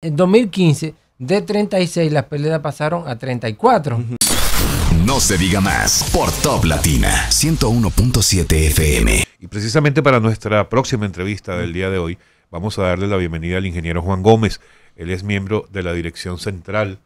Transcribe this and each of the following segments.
En 2015, de 36 las peleas pasaron a 34. No se diga más por Top Latina 101.7 FM. Y precisamente para nuestra próxima entrevista del día de hoy, vamos a darle la bienvenida al ingeniero Juan Gómez. Él es miembro de la Dirección Central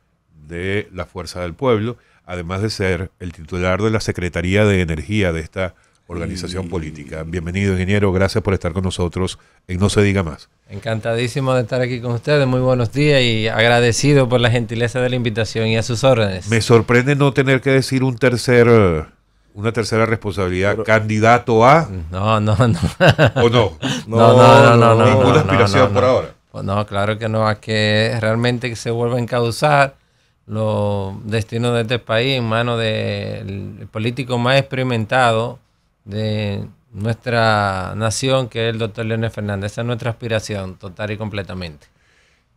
de la Fuerza del Pueblo, además de ser el titular de la Secretaría de Energía de esta organización política. Bienvenido, ingeniero. Gracias por estar con nosotros en No Se Diga Más. Encantadísimo de estar aquí con ustedes. Muy buenos días y agradecido por la gentileza de la invitación y a sus órdenes. Me sorprende no tener que decir un tercer eh, una tercera responsabilidad, candidato a. No, no, no. ¿O no? No, no, no, no. no ninguna aspiración por ahora. Pues no, claro que no, a que realmente que se vuelva a encauzar los destinos de este país en manos del político más experimentado de nuestra nación, que es el doctor Leonel Fernández. Esa es nuestra aspiración, total y completamente.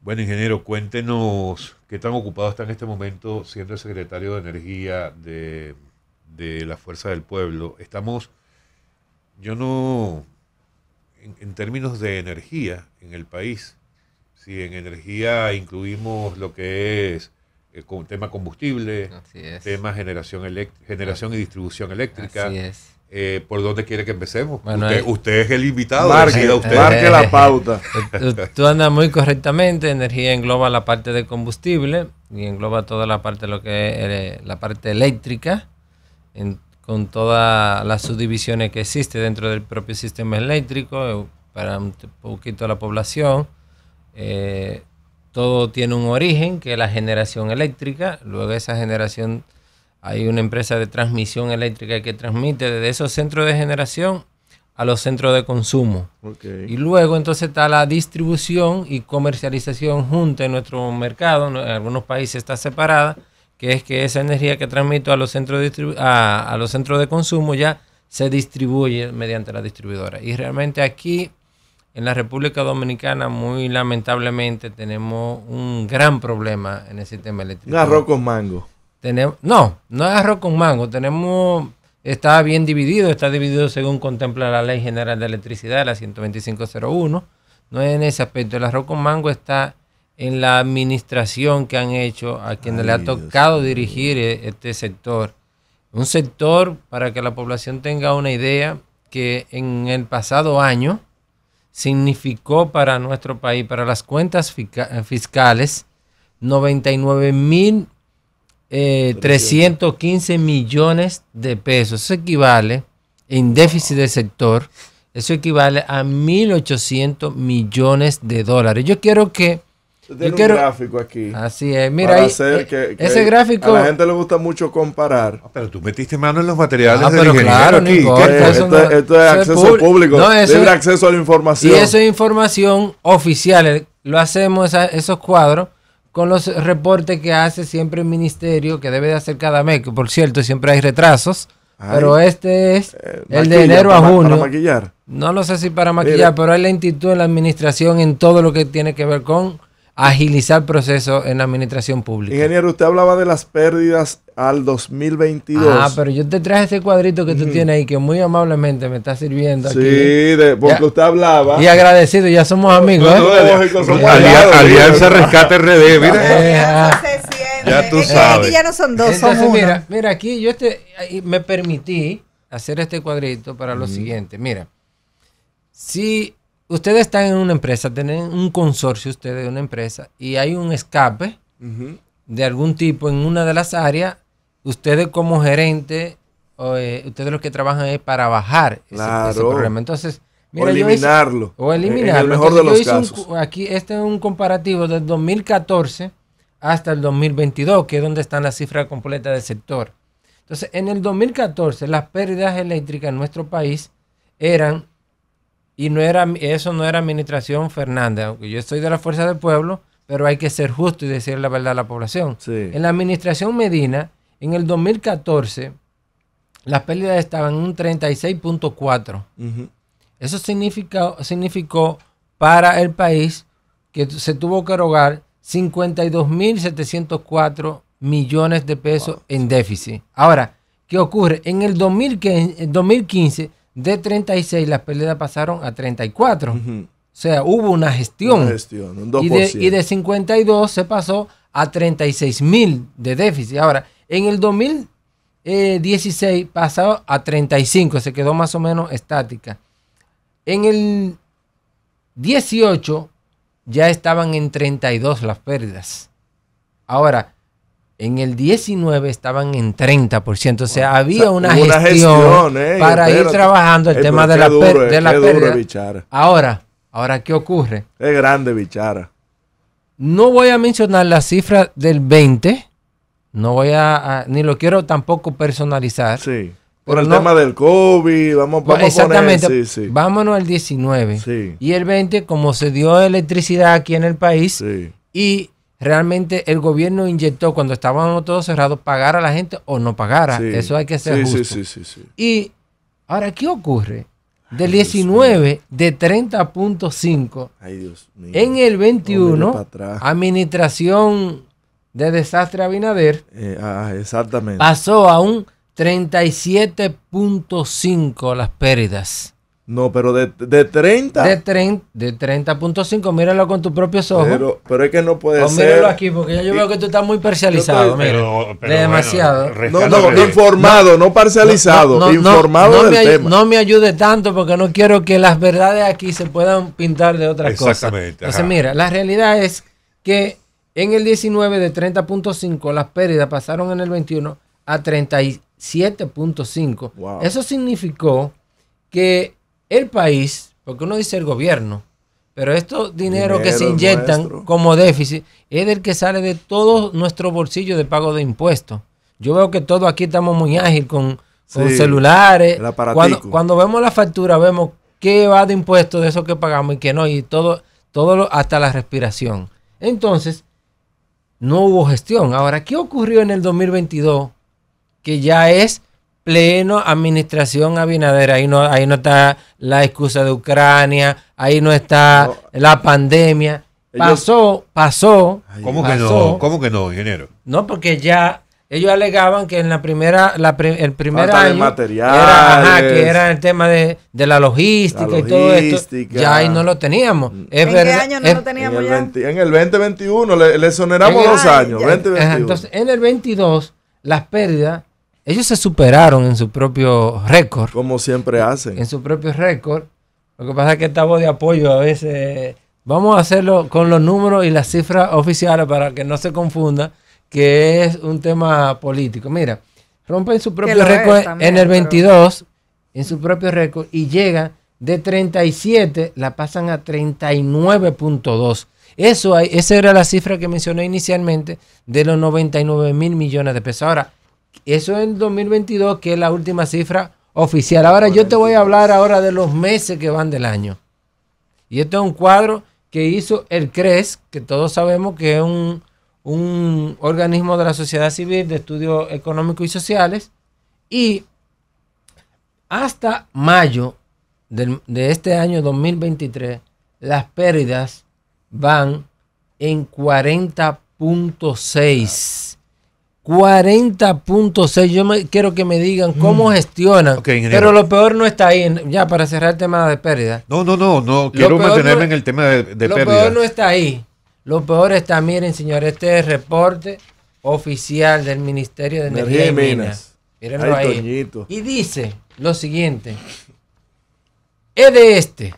Bueno, ingeniero, cuéntenos qué tan ocupado está en este momento siendo el secretario de Energía de, la Fuerza del Pueblo. Estamos, yo no, en, términos de energía en el país, si en energía incluimos lo que es el eh, tema combustible, tema generación, generación y distribución eléctrica. Así eh, ¿Por dónde quiere que empecemos? Eh, usted, es el invitado. Marque, eh, usted. la pauta. Tú, andas muy correctamente. Energía engloba la parte de combustible y engloba toda la parte lo que es la parte eléctrica, con todas las subdivisiones que existe dentro del propio sistema eléctrico para un poquito la población. todo tiene un origen, que es la generación eléctrica. Luego esa generación hay una empresa de transmisión eléctrica que transmite desde esos centros de generación a los centros de consumo. Y luego entonces está la distribución y comercialización junta en nuestro mercado, en algunos países está separada, que es que esa energía que transmito a los centros de, a, los centros de consumo ya se distribuye mediante la distribuidora. Y realmente aquí en la República Dominicana, muy lamentablemente, tenemos un gran problema en el sistema eléctrico. Un arroz con mango no, no es arroz con mango. Tenemos, está bien dividido, está dividido según contempla la Ley General de Electricidad, la 12501. No es en ese aspecto. El arroz con mango está en la administración que han hecho, a quien le ha tocado dirigir e-, este sector. Un sector, para que la población tenga una idea, que en el pasado año significó para nuestro país, para las cuentas fiscales, 99 mil 315 eh, millones de pesos. Eso equivale, en déficit del sector, eso equivale a 1.800 millones de dólares. Yo quiero que... Yo un gráfico aquí. Así es, mira. Eh, ese gráfico. A la gente le gusta mucho comparar. Ah, pero tú metiste mano en los materiales ah, pero claro, aquí. esto, es acceso público. No, acceso a la información. Y eso es información oficial. Lo hacemos, esos cuadros con los reportes que hace siempre el ministerio, que debe de hacer cada mes, que por cierto siempre hay retrasos. pero este es eh, el de enero a junio. Para maquillar. No lo sé si para maquillar, pero hay lentitud en la administración en todo lo que tiene que ver con agilizar procesos en la administración pública. Ingeniero, usted hablaba de las pérdidas al 2022. Ah, pero yo te traje este cuadrito que tú tienes ahí, que muy amablemente me está sirviendo. Sí, porque usted hablaba. Y agradecido, ya somos amigos. ¿eh? No, no, alianza, Rescate RD, mira. ya eh, ah. tú sabes. Aquí ya no son dos, mira, mira, aquí yo este, me permití hacer este cuadrito para lo siguiente. Mira, si ustedes están en una empresa, tienen un consorcio ustedes de una empresa y hay un escape de algún tipo en una de las áreas, ustedes como gerente, eh, ustedes los que trabajan es para bajar ese, problema. Entonces, mira, o eliminarlo. o eliminarlo. Eh, en el mejor de los casos. aquí, este es un comparativo del 2014 hasta el 2022, que es donde están las cifras completa del sector. Entonces, en el 2014, las pérdidas eléctricas en nuestro país eran y no era, eso no era administración Fernández, aunque yo estoy de la fuerza del pueblo, pero hay que ser justo y decir la verdad a la población. En la administración Medina, en el 2014, las pérdidas estaban en un 36.4. Eso significó, significó para el país que se tuvo que erogar 52.704 millones de pesos en déficit. Ahora, ¿qué ocurre? En el 2015, 2015 de 36 las pérdidas pasaron a 34. O sea, hubo una gestión. Y, de, y de 52 se pasó a 36 mil de déficit. Ahora, en el 2016 pasó a 35, se quedó más o menos estática. En el 18 ya estaban en 32 las pérdidas. Ahora, en el 19 estaban en 30%. O sea, había una, gestión, eh, para ir trabajando el tema de la, pérdida. ahora, ahora, ¿qué ocurre? Es grande, Bichara. No voy a mencionar la cifra del 20. No voy a, ni lo quiero tampoco personalizar. Sí. Por el tema del COVID, vamos, vamos exactamente, a poner, Vámonos al 19. Y el 20, como se dio electricidad aquí en el país, y realmente el gobierno inyectó cuando estábamos todos cerrados, pagar a la gente o no pagara. Eso hay que ser justo. y ahora, ¿qué ocurre? Del 19 de 30.5 en el 21, administración de desastre Abinader eh, ah, ah, exactamente. pasó a un 37.5 las pérdidas. No, pero de, de 30. De, de 30.5, míralo con tus propios ojos. Pero, pero es que no puede o ser. Míralo aquí, porque yo veo que tú estás muy parcializado. mira. demasiado. no, no, informado, no, parcializado, no, informado del tema. No me ayude tanto porque no quiero que las verdades aquí se puedan pintar de otras cosas. Exactamente. Cosa. mira, la realidad es que en el 19 de 30.5 las pérdidas pasaron en el 21 a 37.5. Eso significó que el país, porque uno dice el gobierno, pero estos dinero que se inyectan como déficit es el que sale de todo nuestro bolsillo de pago de impuestos. Yo veo que todos aquí estamos muy ágil con, con celulares. Cuando, cuando, vemos la factura, vemos qué va de impuestos de eso que pagamos y qué no, y todo, todo lo, hasta la respiración. Entonces, no hubo gestión. Ahora, ¿qué ocurrió en el 2022? Que ya es pleno administración abinadera, Ahí no, ahí no está la excusa de Ucrania, ahí no está la pandemia. Pasó, pasó. ¿Cómo que no? ¿Cómo que no, ingeniero? No, porque ya ellos alegaban que en la primera, la el primer año que era el tema de, la, logística y todo esto, ya ahí no lo teníamos. ¿En qué no lo teníamos en el, en el 2021 le, le exoneramos dos años. entonces, en el 22 las pérdidas ellos se superaron en su propio récord. Como siempre hacen. En su propio récord. Lo que pasa es que esta de apoyo a veces... Vamos a hacerlo con los números y las cifras oficiales para que no se confunda que es un tema político. Mira, rompen su propio récord en el 22, en su propio récord, y llega de 37, la pasan a 39.2. Eso esa era la cifra que mencioné inicialmente de los 99 mil millones de pesos. Ahora, eso en 2022, que es la última cifra oficial. Ahora yo te voy a hablar ahora de los meses que van del año. Y este es un cuadro que hizo el CRES, que todos sabemos que es un, organismo de la sociedad civil de estudios económicos y sociales. Y hasta mayo de, de este año 2023, las pérdidas van en 40.6 40.6. Yo quiero que me digan cómo mm. gestionan. pero lo peor no está ahí. Ya para cerrar el tema de pérdida. No, no, no, no. Quiero mantenerme en el tema de, pérdida. Lo peor no está ahí. Lo peor está, miren, señores, este es reporte oficial del Ministerio de Energía, y Minas. ahí. Y dice lo siguiente. Es de este.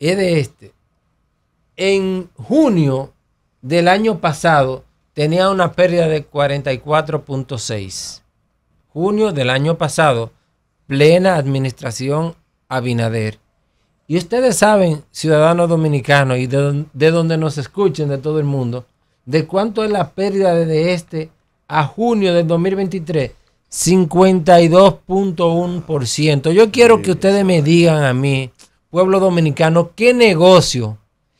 Es de este. En junio del año pasado tenía una pérdida de 44.6. Junio del año pasado, plena administración Abinader. Y ustedes saben, ciudadanos dominicanos y de, donde nos escuchen de todo el mundo, de cuánto es la pérdida desde este a junio del 2023. 52.1%. Yo quiero que ustedes me digan a mí, pueblo dominicano, qué negocio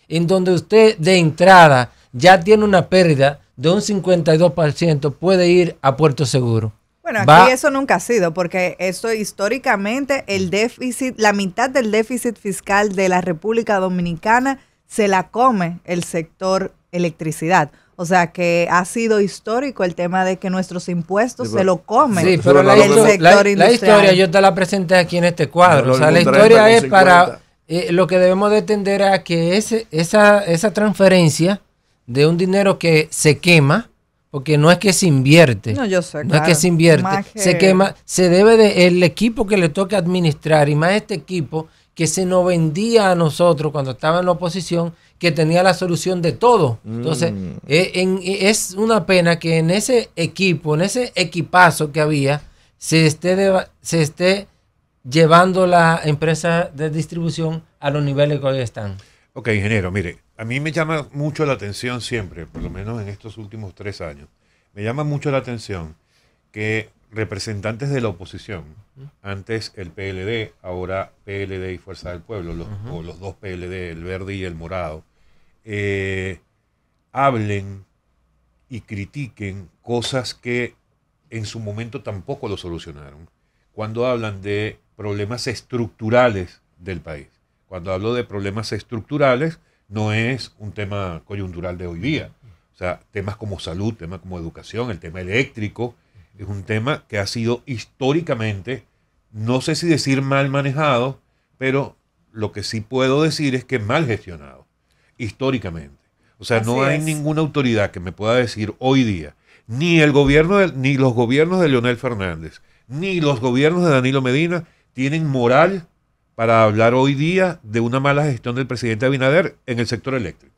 en donde usted de entrada ya tiene una pérdida de un 52% puede ir a Puerto Seguro. Bueno, aquí eso nunca ha sido, porque eso históricamente el déficit, la mitad del déficit fiscal de la República Dominicana se la come el sector electricidad. O sea que ha sido histórico el tema de que nuestros impuestos se lo comen. la, el sector la, historia yo te la presenté aquí en este cuadro. la historia es para eh, lo que debemos de entender a que ese, esa, esa transferencia de un dinero que se quema, porque no es que se invierte. No, es que se invierte. Se quema, se debe de el equipo que le toca administrar y más este equipo que se nos vendía a nosotros cuando estaba en la oposición, que tenía la solución de todo. Mm. Entonces, e, e, es una pena que en ese equipo, en ese equipazo que había, se esté, se esté llevando la empresa de distribución a los niveles que hoy están. Ok, ingeniero, mire, a mí me llama mucho la atención siempre, por lo menos en estos últimos tres años, me llama mucho la atención que representantes de la oposición, antes el PLD, ahora PLD y Fuerza del Pueblo, los, o los dos PLD, el verde y el morado, eh, hablen y critiquen cosas que en su momento tampoco lo solucionaron, cuando hablan de problemas estructurales del país. Cuando hablo de problemas estructurales, no es un tema coyuntural de hoy día. O sea, temas como salud, temas como educación, el tema eléctrico, es un tema que ha sido históricamente, no sé si decir mal manejado, pero lo que sí puedo decir es que mal gestionado, históricamente. O sea, no hay ninguna autoridad que me pueda decir hoy día, ni el gobierno ni los gobiernos de Leonel Fernández, ni los gobiernos de Danilo Medina tienen moral para hablar hoy día de una mala gestión del presidente Abinader en el sector eléctrico.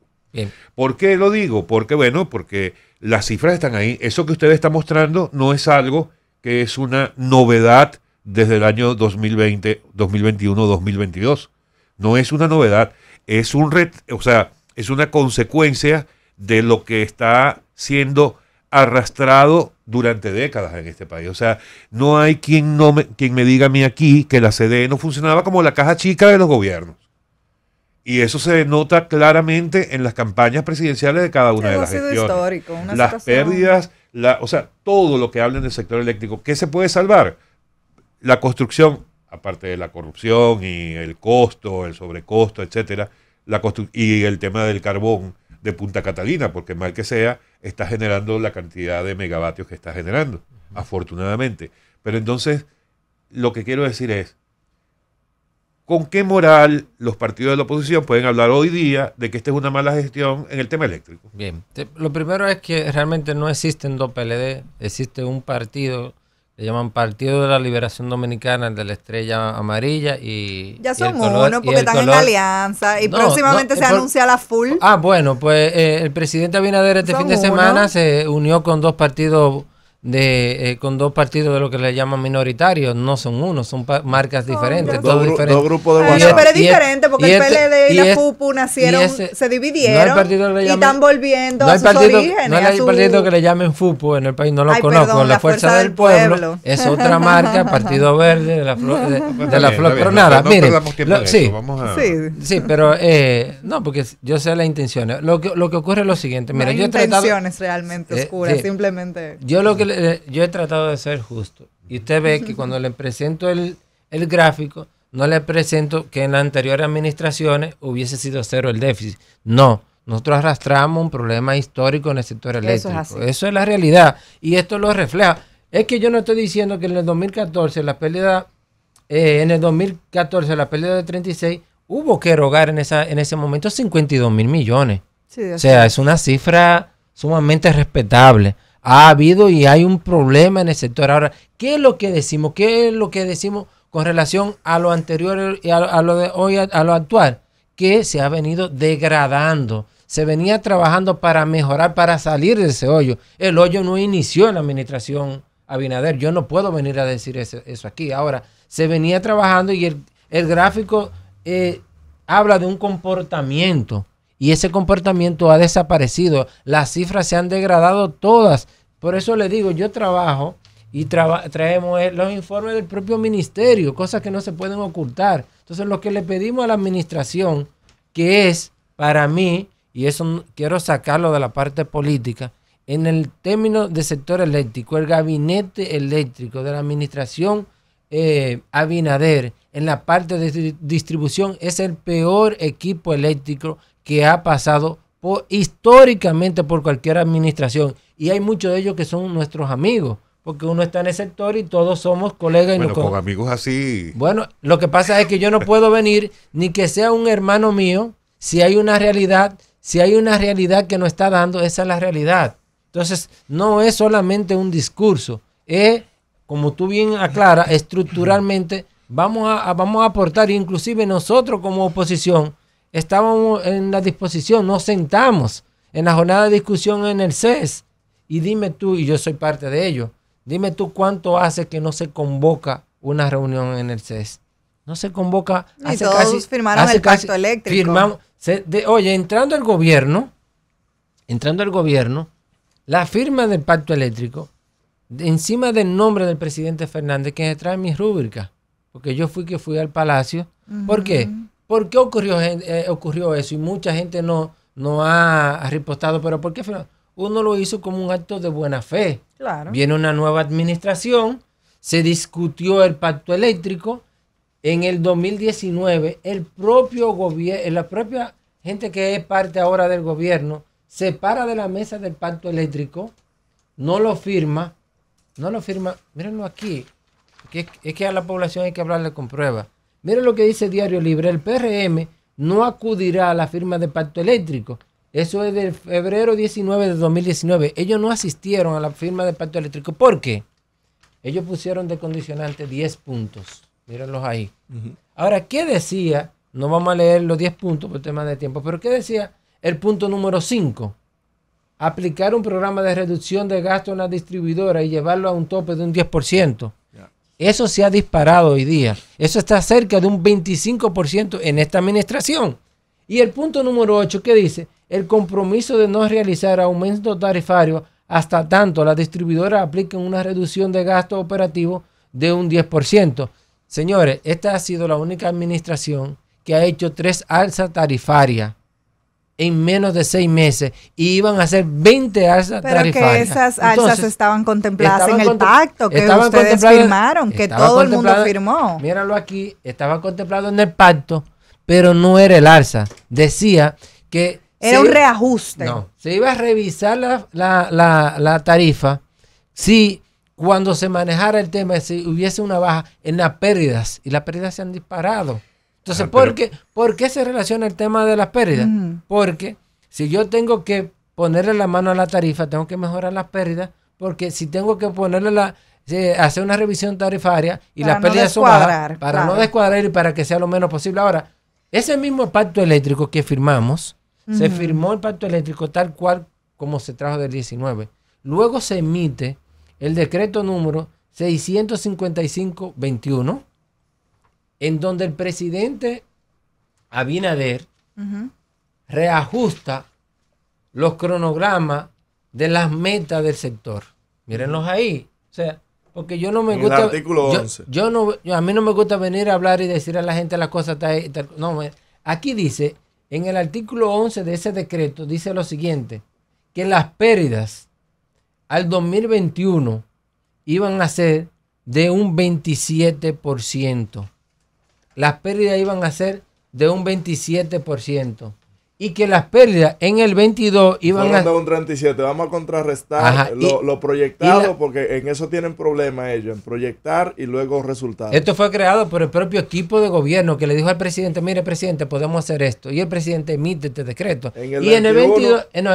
¿Por qué lo digo? Porque, bueno, porque las cifras están ahí. Eso que usted está mostrando no es algo que es una novedad desde el año 2020, 2021, 2022. No es una novedad, es un o sea, es una consecuencia de lo que está siendo arrastrado durante décadas en este país. O sea, no hay quien, no me, quien me diga a mí aquí que la CDE no funcionaba como la caja chica de los gobiernos. Y eso se denota claramente en las campañas presidenciales de cada una de las gestiones. las pérdidas, o sea, todo lo que hablen del sector eléctrico. ¿Qué se puede salvar? La construcción, aparte de la corrupción y el costo, el sobrecosto, etcétera, la y el tema del carbón de Punta Catalina, porque mal que sea, está generando la cantidad de megavatios que está generando, afortunadamente. Pero entonces, lo que quiero decir es, ¿con qué moral los partidos de la oposición pueden hablar hoy día de que esta es una mala gestión en el tema eléctrico? Bien, lo primero es que realmente no existen dos PLD, existe un partido le llaman Partido de la Liberación Dominicana, el de la estrella amarilla y. Ya son uno, porque están en alianza y próximamente eh, se anuncia la full. Ah, bueno, pues eh, el presidente Abinader este fin de semana se unió con dos partidos de, eh, con dos partidos de lo que le llaman minoritarios, no son uno, son marcas diferentes, dos, grupos de pero es diferente porque el PLD y, la FUPU nacieron, eh, se dividieron y están volviendo no a sus partido, orígenes. No hay partido que le llamen FUPU en el país, no lo conozco, la, fuerza, del Pueblo, es otra marca, Partido Verde, de la flor, de, la flor, pero nada, mire sí, sí, pero eh, no, porque yo sé las intenciones, lo que, lo que ocurre es lo siguiente, mira, yo he intenciones realmente eh, oscuras, eh, simplemente... Yo lo que eh, yo he tratado de ser justo. Y usted ve que cuando le presento el, gráfico, no le presento que en las anteriores administraciones hubiese sido cero el déficit. No, nosotros arrastramos un problema histórico en el sector eléctrico. Eso es, la realidad y esto lo refleja. Es que yo no estoy diciendo que en el 2014 la pérdida, eh, en el 2014 la pérdida de 36 hubo que rogar en esa en ese momento 52 mil millones. o sea, es una cifra sumamente respetable ha habido y hay un problema en el sector. Ahora, ¿qué es lo que decimos? ¿Qué es lo que decimos con relación a lo anterior y a, lo de hoy, a, lo actual? Que se ha venido degradando. Se venía trabajando para mejorar, para salir de ese hoyo. El hoyo no inició en la administración Abinader. Yo no puedo venir a decir eso, aquí. Ahora, se venía trabajando y el, gráfico eh, habla de un comportamiento y ese comportamiento ha desaparecido. Las cifras se han degradado todas. Por eso le digo, yo trabajo y traemos eh, los informes del propio ministerio, cosas que no se pueden ocultar. Entonces lo que le pedimos a la administración, que es para mí, y eso quiero sacarlo de la parte política, en el término de sector eléctrico, el gabinete eléctrico de la administración eh, Abinader en la parte de distribución es el peor equipo eléctrico que ha pasado históricamente por cualquier administración. Y hay muchos de ellos que son nuestros amigos porque uno está en el sector y todos somos colegas. Y bueno, con amigos así. Bueno, lo que pasa es que yo no puedo venir ni que sea un hermano mío si hay una realidad, si hay una realidad que no está dando, esa es la realidad. Entonces, no es solamente un discurso, es, como tú bien aclaras, estructuralmente vamos vamos a aportar, inclusive nosotros como oposición, estábamos en la disposición, nos sentamos en la jornada de discusión en el CES y dime tú, y yo soy parte de ello, dime tú cuánto hace que no se convoca una reunión en el CES. No se convoca. Y todos firmaron el pacto eléctrico. oye, entrando al gobierno, entrando al gobierno, la firma del pacto eléctrico, encima del nombre del presidente Fernández, que trae mis rúbricas, porque yo fui que fui al palacio. ¿Por qué? ¿Por qué ocurrió, eh, ocurrió eso? Y mucha gente no, no ha repostado, pero ¿por qué? Uno lo hizo como un acto de buena fe. Viene una nueva administración, se discutió el pacto eléctrico. En el 2019, el propio gobierno, eh, la propia gente que es parte ahora del gobierno, se para de la mesa del pacto eléctrico, no lo firma, no lo firma, mírenlo aquí, es que a la población hay que hablarle con pruebas. Mira lo que dice Diario Libre, el PRM no acudirá a la firma de pacto eléctrico. Eso es de febrero 19 de 2019. Ellos no asistieron a la firma de pacto eléctrico. ¿Por qué? Ellos pusieron de condicionante 10 puntos. Mírenlos ahí. Ahora, ¿qué decía? No vamos a leer los 10 puntos por temas de tiempo, pero ¿qué decía el punto número 5? Aplicar un programa de reducción de gasto en la distribuidora y llevarlo a un tope de un 10%. Eso se ha disparado hoy día. Eso está cerca de un 25% en esta administración. Y el punto número 8 que dice, el compromiso de no realizar aumento tarifario hasta tanto las distribuidoras apliquen una reducción de gasto operativo de un 10%. Señores, esta ha sido la única administración que ha hecho tres alzas tarifarias en menos de seis meses y iban a ser 20 alzas Pero que esas alzas estaban contempladas en el pacto que ustedes firmaron, que todo el mundo firmó. Míralo aquí, estaba contemplado en el pacto, pero no era el alza. Decía que... Era un reajuste. se iba a revisar la, la, la, la tarifa si cuando se manejara el tema, si hubiese una baja en las pérdidas, y las pérdidas se han disparado. Entonces, ah, ¿por, qué, ¿por, qué, se relaciona el tema de las pérdidas? Porque si yo tengo que ponerle la mano a la tarifa, tengo que mejorar las pérdidas, porque si tengo que ponerle la, eh, hacer una revisión tarifaria y las pérdidas son para no descuadrar y para que sea lo menos posible. Ahora, ese mismo pacto eléctrico que firmamos, se firmó el pacto eléctrico tal cual como se trajo del 19. Luego se emite el decreto número 655-21, en donde el presidente Abinader reajusta los cronogramas de las metas del sector. Mírenlos ahí. O sea, porque yo no me en gusta. El artículo 11. Yo, a mí no me gusta venir a hablar y decir a la gente las cosas. Tal, no, aquí dice, en el artículo 11 de ese decreto, dice lo siguiente: que las pérdidas al 2021 iban a ser de un 27% las pérdidas iban a ser de un 27%. Y que las pérdidas en el 22 iban a... un 37, vamos a contrarrestar lo, proyectado porque en eso tienen problemas ellos, en proyectar y luego resultados. Esto fue creado por el propio equipo de gobierno que le dijo al presidente, mire presidente, podemos hacer esto. Y el presidente emite este decreto. y en el eh, en,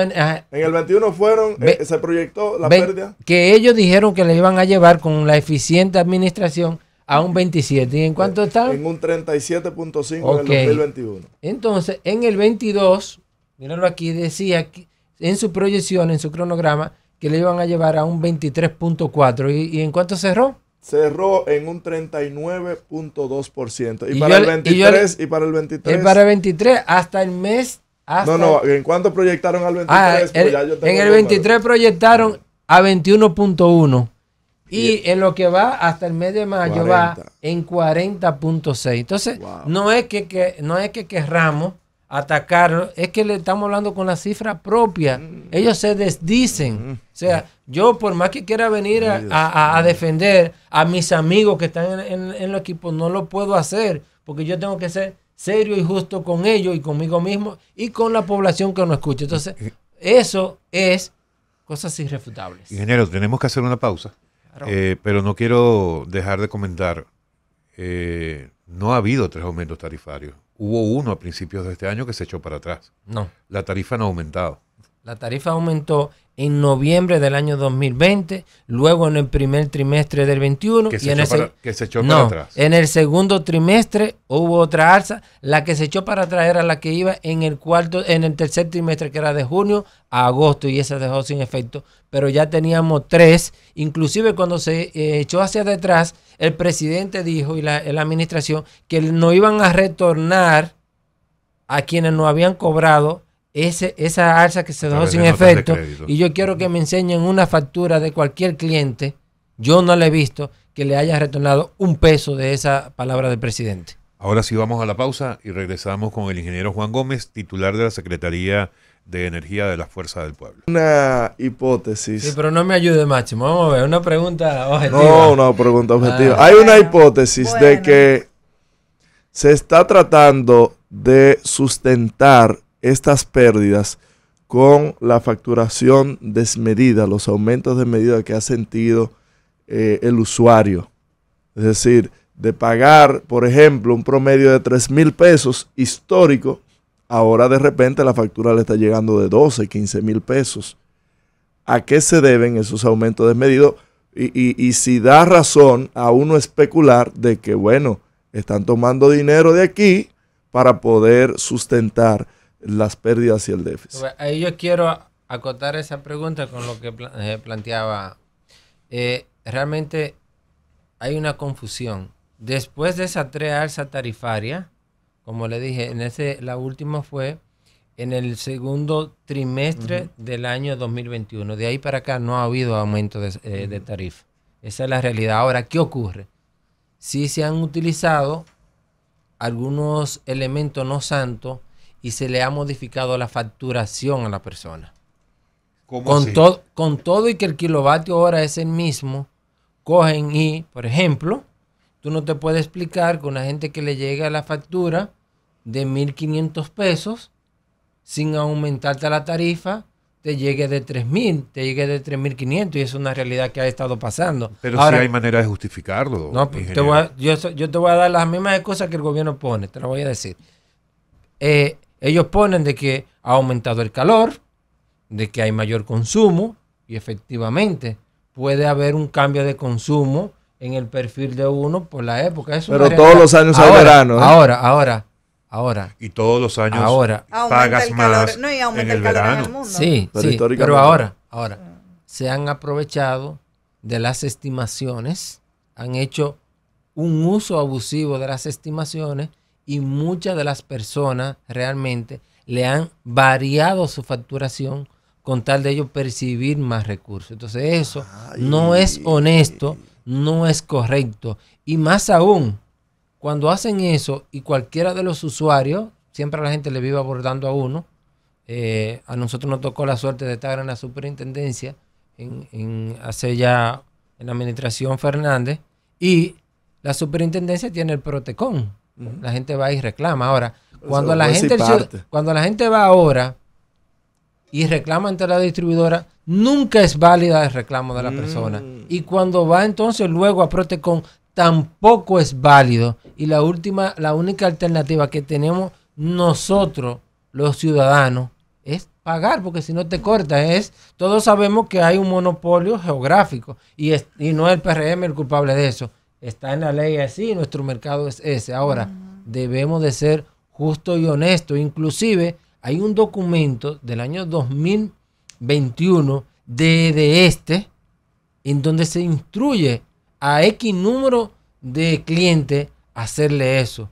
el 21 fueron, eh, se proyectó la pérdida. Que ellos dijeron que les iban a llevar con la eficiente administración a un 27. ¿Y en cuánto está? En un 37.5 en el 2021. Entonces, en el 22, míralo aquí, decía que en su proyección, en su cronograma, que le iban a llevar a un 23.4. ¿Y, en cuánto cerró? cerró en un 39.2%. Y, para el 23, y, para el 23. Y para el 23 hasta el mes. no, no, ¿en cuánto proyectaron al 23? Ah, pues ya yo en el 23 proyectaron a 21.1. Y en lo que va hasta el mes de mayo va en 40.6. Entonces, no, es que, no es que querramos atacarlo, es que le estamos hablando con la cifra propia. Mm. Ellos se desdicen. Mm. O sea, yo por más que quiera venir a, mm. defender a mis amigos que están en, en, en los no lo puedo hacer porque yo tengo que ser serio y justo con ellos y conmigo mismo y con la población que nos escucha. Entonces, eh, eh. eso es cosas irrefutables. Ingeniero, tenemos que hacer una pausa. Eh, pero no quiero dejar de comentar, eh, no ha habido tres aumentos tarifarios. Hubo uno a principios de este año que se echó para atrás. La tarifa no ha aumentado. La tarifa aumentó en noviembre del año 2020, luego en el primer trimestre del 21 que se en para, atrás. En el segundo trimestre hubo otra alza, la que se echó para atrás era la que iba en el cuarto en el tercer trimestre que era de junio a agosto y esa dejó sin efecto, pero ya teníamos tres, inclusive cuando se eh, echó hacia detrás, el presidente dijo y eh, la administración que no iban a retornar a quienes no habían cobrado esa alza que se dejó sin efecto y yo quiero que me enseñen una factura de cualquier cliente, yo no le he visto que le haya retornado un peso de esa palabra del presidente. Ahora sí vamos a la pausa y regresamos con el ingeniero Juan Gómez, titular de la Secretaría de Energía de la Fuerza del Pueblo. Una hipótesis. pero no me ayude, Máximo. Vamos a ver, una pregunta objetiva. No, una pregunta objetiva. Ah. Hay una hipótesis de que se está tratando de sustentar estas pérdidas con la facturación desmedida, los aumentos de medida que ha sentido eh, el usuario. Es decir, de pagar, por ejemplo, un promedio de 3 mil pesos histórico, ahora de repente la factura le está llegando de 12, 15 mil pesos. ¿A qué se deben esos aumentos desmedidos? y, y, si da razón a uno especular de que, bueno, están tomando dinero de aquí para poder sustentar las pérdidas y el déficit. Ahí yo quiero acotar esa pregunta con lo que eh, planteaba. Eh, realmente hay una confusión. Después de esa tres alza tarifaria, como le dije, en ese, la última fue en el segundo trimestre del año 2021. De ahí para acá no ha habido aumento de, eh, tarifa. Esa es la realidad. Ahora, ¿qué ocurre? Si se han utilizado algunos elementos no santos y se le ha modificado la facturación a la persona. con, todo, con todo y que el kilovatio hora es el mismo, cogen y, por ejemplo, tú no te puedes explicar con la gente que le llega la factura de 1.500 pesos sin aumentarte la tarifa te llegue de 3.000, te llegue de 3.500 y es una realidad que ha estado pasando. Pero si hay manera de justificarlo. No, pues, yo, yo, te voy a dar las mismas cosas que el gobierno pone, te lo voy a decir. Eh, ellos ponen de que ha aumentado el calor, de que hay mayor consumo y efectivamente puede haber un cambio de consumo en el perfil de uno por la época. Pero todos los años ahora, verano. ¿eh? Ahora, ahora, ahora. Y todos los años pagas más en el, verano. Sí, sí, pero ahora, ahora. Se han aprovechado de las estimaciones, han hecho un uso abusivo de las estimaciones y muchas de las personas realmente le han variado su facturación con tal de ellos percibir más recursos. Entonces eso no es honesto, no es correcto. Y más aún, cuando hacen eso y cualquiera de los usuarios, siempre la gente le vive abordando a uno, eh, a nosotros nos tocó la suerte de estar en la superintendencia, en, en, hace ya en la administración Fernández, y la superintendencia tiene el protecón, la gente va y reclama. Ahora, cuando, la gente, cuando la gente va ahora y reclama ante la distribuidora, nunca es válida el reclamo de la persona. Mm. Y cuando va entonces luego a Protecon, tampoco es válido. Y la última, la única alternativa que tenemos nosotros, los ciudadanos, es pagar, porque si no te corta, es, todos sabemos que hay un monopolio geográfico y, es, y no es el PRM el culpable de eso. Está en la ley así, nuestro mercado es ese. Ahora, debemos de ser justos y honestos. Inclusive hay un documento del año 2021 de, de este, en donde se instruye a X número de clientes hacerle eso.